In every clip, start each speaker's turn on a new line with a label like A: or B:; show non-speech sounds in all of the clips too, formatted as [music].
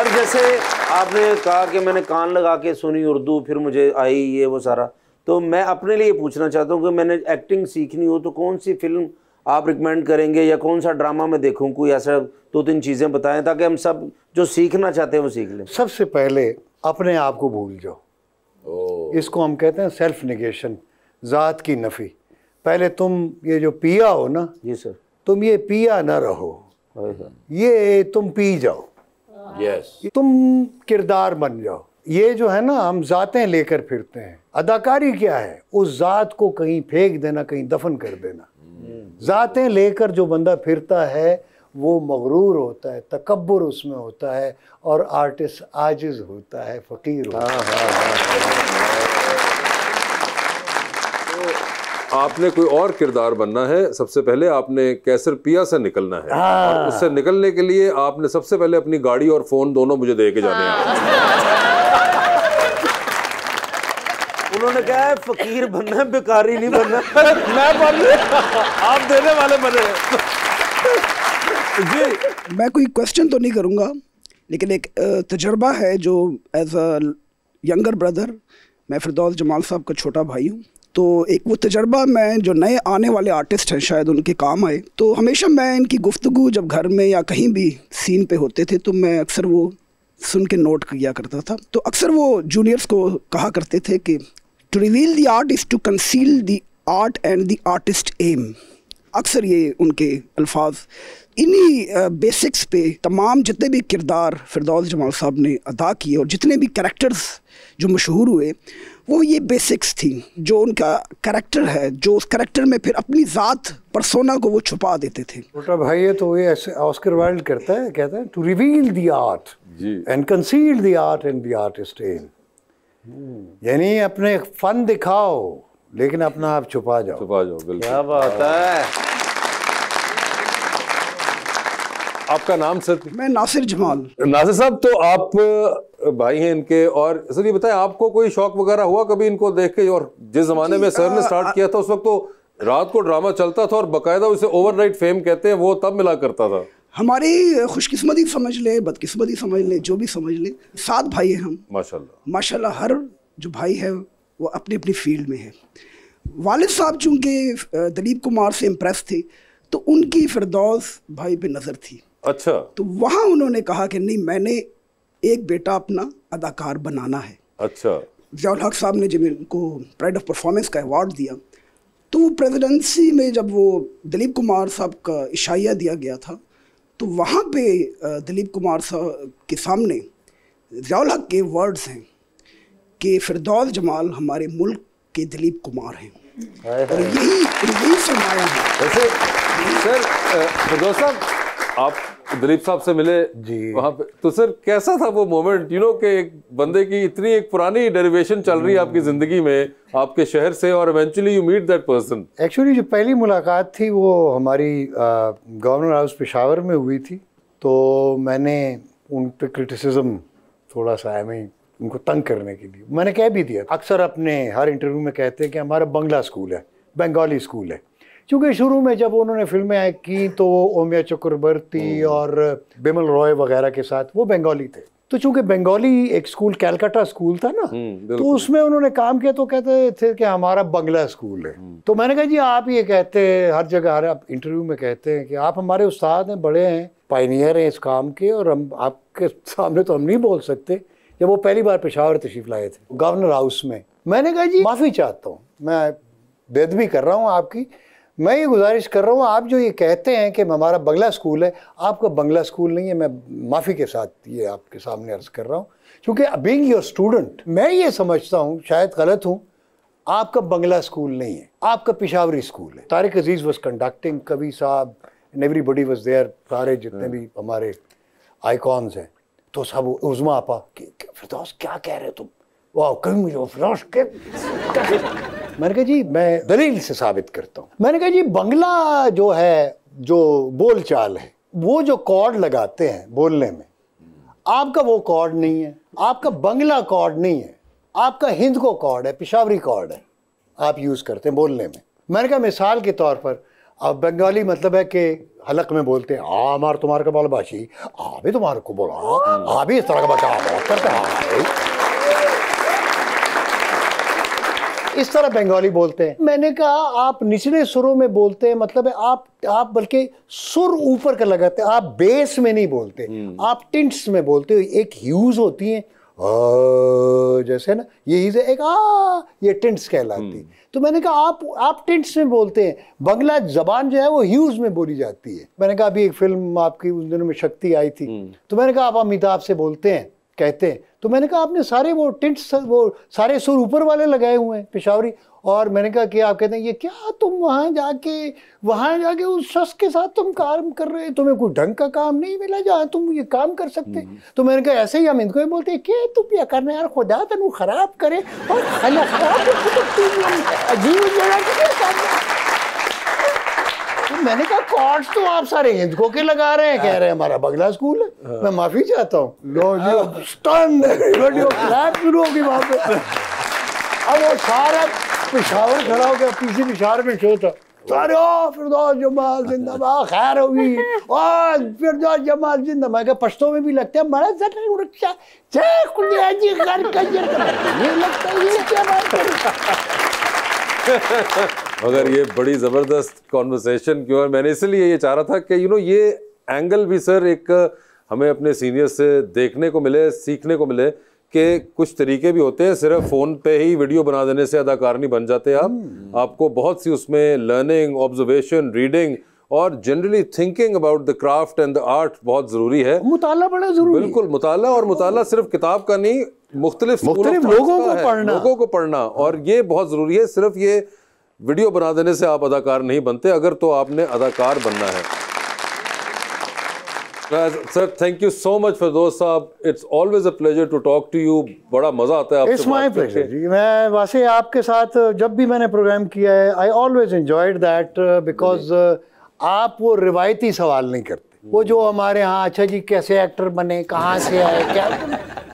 A: Sir जैसे आपने कहा कि मैंने कान लगा के सुनी उर्दू फिर मुझे आई ये वो सारा तो मैं अपने लिए पूछना चाहता हूँ कि मैंने एक्टिंग सीखनी हो तो कौन सी फिल्म आप रिकमेंड करेंगे या कौन सा ड्रामा मैं देखूँ कोई ऐसा दो तीन चीज़ें बताएं ताकि हम सब जो सीखना चाहते हैं वो सीख लें
B: सबसे पहले अपने आप को भूल
A: जाओ
B: इसको हम कहते हैं सेल्फ निगेशन ज़ात की नफ़ी पहले तुम ये जो पिया हो ना जी सर तुम ये पिया ना रहो ये तुम पी जाओ yes. तुम किरदार बन जाओ ये जो है ना हम ज़ातें लेकर फिरते हैं अदाकारी क्या है उस ज़ात को कहीं फेंक देना कहीं दफन कर देना hmm. ज़ातें लेकर जो बंदा फिरता है वो मगरूर होता है तकबर उसमें होता है और आर्टिस्ट आजिज होता है फ़कीर होता है हाँ, हाँ, हाँ,
A: आपने कोई और किरदार बनना है सबसे पहले आपने कैसर पिया से निकलना है और हाँ। उससे निकलने के लिए आपने सबसे पहले अपनी गाड़ी और फोन दोनों मुझे दे के जाने हाँ। उन्होंने कहा है फकीर बनना है बेकारी नहीं बनना [laughs] मैं बन आप देने वाले बने
C: जी मैं कोई क्वेश्चन तो नहीं करूँगा लेकिन एक तजर्बा है जो एज अ यंगर ब्रदर मैं फिरदौस जमाल साहब का छोटा भाई हूँ तो एक वो तजर्बा मैं जो नए आने वाले आर्टिस्ट हैं शायद उनके काम आए तो हमेशा मैं इनकी गुफ्तु जब घर में या कहीं भी सीन पे होते थे तो मैं अक्सर वो सुन के नोट किया करता था तो अक्सर वो जूनियर्स को कहा करते थे कि to reveal the art is to conceal the art and the artist aim अक्सर ये उनके अल्फाज इन्हीं बेसिक्स पे तमाम जितने भी किरदार फिरदौस जमाल साहब ने अदा किए और जितने भी करेक्टर्स जो मशहूर हुए वो ये बेसिक्स थी जो उनका करेक्टर है जो उस करेक्टर में फिर अपनी ज़ात परसोना को वो छुपा देते थे
B: छोटा भाई है तो ये ऐसे ऑस्कर वाइल्ड करता है कहता है to reveal the art and conceal the art and the artist इन यानी अपने फन दिखाओ लेकिन अपना आप छुपा जाओ छुपा जाओ बिल्कुल क्या बात
A: है आपका नाम सर मैं नासिर जमाल नासिर साहब तो आप भाई हैं इनके और सर ये बताएं आपको कोई शौक वगैरह हुआ कभी इनको देख के और जिस जमाने में सर ने स्टार्ट किया था उस वक्त तो रात को ड्रामा चलता था और बकायदा उसे ओवरनाइट फेम कहते हैं वो तब मिला करता था
C: हमारी खुशकिस्मती समझ लें बदकिस्मती समझ लें जो भी समझ लें सात भाई हैं हम माशाल्लाह माशाल्लाह हर जो भाई है वो अपने अपनी फील्ड में है वालिद साहब चूँकि दिलीप कुमार से इम्प्रेस थे तो उनकी फिरदौस भाई पे नज़र थी अच्छा तो वहाँ उन्होंने कहा कि नहीं मैंने एक बेटा अपना अदाकार बनाना है अच्छा जयाल हक साहब ने जब इनको प्राइड ऑफ परफॉर्मेंस का अवार्ड दिया तो वो प्रेजिडेंसी में जब वो दिलीप कुमार साहब का इशाया दिया गया था तो वहाँ पे दिलीप कुमार साहब के सामने जयाल हक के वर्ड्स हैं कि फिरदौस जमाल हमारे मुल्क के दिलीप कुमार हैं और यही यही है वैसे
A: सर फिरदौस साहब आप दिलीप साहब से मिले जी वहाँ पे तो सर कैसा था वो मोमेंट यू नो कि एक बंदे की इतनी एक पुरानी डेरिवेशन चल रही है आपकी ज़िंदगी में आपके शहर से और eventually you meet that person
B: actually जो पहली मुलाकात थी वो हमारी गवर्नर हाउस पेशावर में हुई थी तो मैंने उन पर क्रिटिसिज्म थोड़ा सा आई मीन उनको तंग करने के लिए मैंने कह भी दिया अक्सर अपने हर इंटरव्यू में कहते हैं कि हमारा बंगला स्कूल है बंगाली स्कूल है क्योंकि शुरू में जब उन्होंने फिल्में की तो वो ओमिया चक्रवर्ती हम्म। और बिमल रॉय वगैरह के साथ वो बंगाली थे तो चूंकि बंगाली एक स्कूल कैलकाटा स्कूल था ना हम्म, तो उसमें उन्होंने काम किया तो कहते थे कि हमारा बंगला स्कूल है हम्म। तो मैंने कहा जी आप ये कहते हैं हर जगह हर आप इंटरव्यू में कहते हैं कि आप हमारे उस्ताद हैं बड़े हैं पाइनियर हैं इस काम के और हम आपके सामने तो हम नहीं बोल सकते जब वो पहली बार पेशावर तशीफ लाए थे गवर्नर हाउस में मैंने कहा जी माफ़ी चाहता हूँ मैं बेदबी कर रहा हूँ आपकी मैं ये गुजारिश कर रहा हूँ आप जो ये कहते हैं कि हमारा बंगला स्कूल है आपका बंगला स्कूल नहीं है मैं माफ़ी के साथ ये आपके सामने अर्ज़ कर रहा हूँ क्योंकि बींग योर स्टूडेंट मैं ये समझता हूँ शायद गलत हूँ आपका बंगला स्कूल नहीं है आपका पिशावरी स्कूल है तारिक अजीज़ वॉज कंडक्टिंग कवि साहब एवरी बडी वॉज देयर सारे जितने हम्म। भी हमारे आइकॉन्स हैं तो सब उजमा आपा फिर क्या कह रहे हो तुम वाह कभी मुझे क्या मैंने कहा जी मैं दलील से साबित करता हूँ मैंने कहा जी बंगला जो है जो बोल चाल है वो जो कॉर्ड लगाते हैं बोलने में आपका वो कॉर्ड नहीं है आपका बंगला कॉर्ड नहीं है आपका हिंद को कॉर्ड है पिशावरी कॉर्ड है आप यूज़ करते हैं बोलने में मैंने कहा मिसाल के तौर पर अब बंगाली मतलब है कि हलक में बोलते हैं आ हमार तुम्हारे का बाल बाशी आ भी तुम्हारे को बोला आ भी इस तरह का बचाव करते हैं इस तरह बंगाली बोलते हैं मैंने कहा आप निचले सुरों में बोलते हैं मतलब है आप आप बल्कि सुर ऊपर का लगाते आप बेस में नहीं बोलते हम्म। आप टिंट्स में बोलते हो एक ह्यूज होती है जैसे ना ये इज एक आ ये टिंट्स कहलाती हम्म। तो मैंने कहा आप आप टिंट्स में बोलते हैं बंगला जबान जो है वो ह्यूज में बोली जाती है मैंने कहा अभी एक फिल्म आपकी उस दिनों में शक्ति आई थी हम्म। तो मैंने कहा आप अमिताभ से बोलते हैं कहते हैं तो मैंने कहा आपने सारे वो टिंट वो सारे सुर ऊपर वाले लगाए हुए हैं पेशावरी और मैंने कहा कि आप कहते हैं ये क्या तुम वहाँ जाके वहाँ जाके उस शख्स के साथ तुम काम कर रहे तुम्हें कोई ढंग का काम नहीं मिला जहाँ तुम ये काम कर सकते हम्म। तो मैंने कहा ऐसे ही हम इनको ही बोलते क्या तुम ये करना यार खुदा तनु खराब करे और
C: अजीब
B: मैंने कहा कॉर्ड तो आप सारे हिंद को के लगा रहे हैं कह रहे हैं हमारा बगला स्कूल है हाँ। मैं माफी चाहता हूँ शुरू होगी पे अब वो सारा पिशावर खड़ा हो गया पीछे पिशावर में शो था सारे ओ फिरदौस जमाल जिंदाबाद खैर होगी फिरदौस जमाल में भी लगता रक्षा जय जी घर का ये लगता है ये क्या बात
A: [laughs] मगर ये बड़ी ज़बरदस्त कॉन्वर्सेशन क्यों है मैंने इसलिए ये चाह रहा था कि यू नो ये एंगल भी सर एक हमें अपने सीनियर से देखने को मिले सीखने को मिले कि कुछ तरीके भी होते हैं सिर्फ फ़ोन पे ही वीडियो बना देने से अदाकार नहीं बन जाते आप hmm. आपको बहुत सी उसमें लर्निंग ऑब्जर्वेशन रीडिंग और generally thinking about the craft and the art बहुत ज़रूरी है
B: मुताला बड़ा ज़रूरी बिल्कुल
A: मुताला और मुताला सिर्फ किताब का नहीं मुख्तलिफ मुख्तलिफ लोगों को पढ़ना लोगों को पढ़ना और ये बहुत ज़रूरी है सिर्फ ये वीडियो बना देने से आप अदाकार नहीं बनते अगर तो आपने अदाकार बनना है sir thank you so much दोस्त साहब it's always a pleasure to talk to you बड़ा मज़ा आता है इट्स माय प्लेजर
B: जी मैं वैसे आपके साथ जब भी मैंने प्रोग्राम किया है I always enjoyed that because आप वो रिवायती सवाल नहीं करते वो जो हमारे यहाँ अच्छा जी कैसे एक्टर बने कहाँ से आए क्या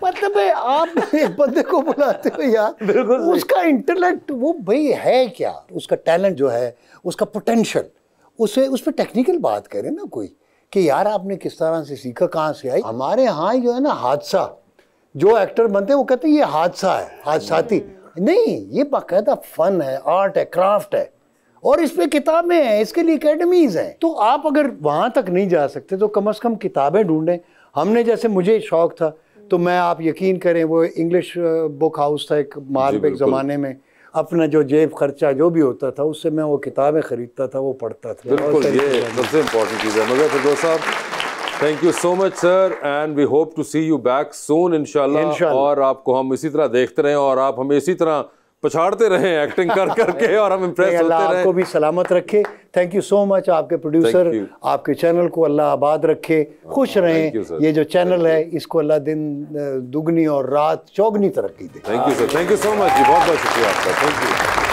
B: मतलब आप एक बंदे को बुलाते हो यार उसका इंटेलेक्ट वो भाई है क्या उसका टैलेंट जो है उसका पोटेंशियल उसे उस पर टेक्निकल बात करें ना कोई कि यार आपने किस तरह से सीखा कहाँ से आई हमारे यहाँ जो है ना हादसा जो एक्टर बनते हैं वो कहते हैं ये हादसा है हादसाती नहीं ये बाकायदा फन है आर्ट है क्राफ्ट है और इस पर किताबें हैं इसके लिए अकेडमीज़ हैं तो आप अगर वहाँ तक नहीं जा सकते तो कम अज़ कम किताबें ढूंढें हमने जैसे मुझे शौक़ था तो मैं आप यकीन करें वो इंग्लिश बुक हाउस था एक माल पे एक ज़माने में अपना जो जेब खर्चा जो भी होता था उससे मैं वो किताबें ख़रीदता था वो पढ़ता था बिल्कुल
A: ये सबसे इम्पोर्टेंट चीज़ है मगर फिर साहब thank you so much sir and we hope to see you back soon इनशाला और आपको हम इसी तरह देखते रहें और आप हमें इसी तरह पछाड़ते रहे एक्टिंग कर [laughs] करके और हम इम्प्रेस होते रहे आपको भी
B: सलामत रखे थैंक यू सो मच आपके प्रोड्यूसर आपके चैनल को अल्लाह आबाद रखे हाँ, खुश रहें ये जो चैनल है इसको अल्लाह दिन दुगनी और रात चौगनी तरक्की
A: दे thank you sir thank you so much जी बहुत बहुत
C: शुक्रिया आपका थैंक यू